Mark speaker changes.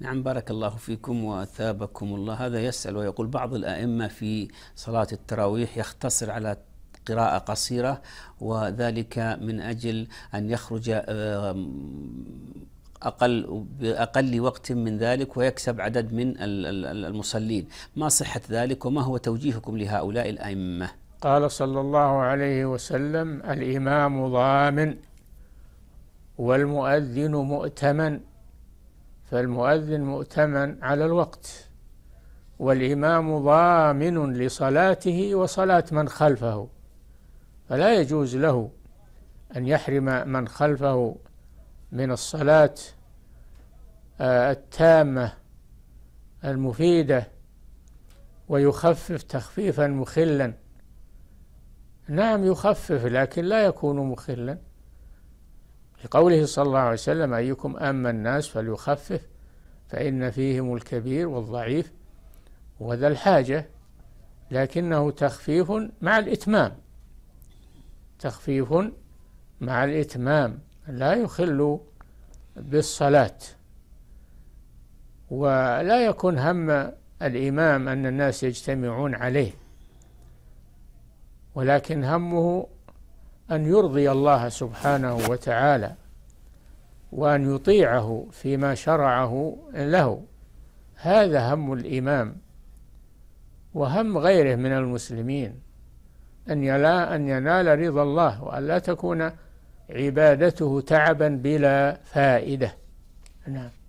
Speaker 1: نعم بارك الله فيكم وأثابكم الله هذا يسأل ويقول بعض الأئمة في صلاة التراويح يختصر على قراءة قصيرة وذلك من أجل أن يخرج أقل بأقل وقت من ذلك ويكسب عدد من المصلين ما صحة ذلك وما هو توجيهكم لهؤلاء الأئمة
Speaker 2: قال صلى الله عليه وسلم الإمام ضامن والمؤذن مؤتمن فالمؤذن مؤتمن على الوقت والإمام ضامن لصلاته وصلاة من خلفه فلا يجوز له أن يحرم من خلفه من الصلاة آه، التامة المفيدة ويخفف تخفيفا مخلا نعم يخفف لكن لا يكون مخلا لقوله صلى الله عليه وسلم أيكم أما الناس فليخفف فإن فيهم الكبير والضعيف وذا الحاجة لكنه تخفيف مع الإتمام تخفيف مع الإتمام لا يخل بالصلاة ولا يكون هم الإمام أن الناس يجتمعون عليه ولكن همه أن يرضي الله سبحانه وتعالى وأن يطيعه فيما شرعه له هذا هم الإمام وهم غيره من المسلمين أن يلا أن ينال رضا الله وأن لا تكون عبادته تعبا بلا فائدة نعم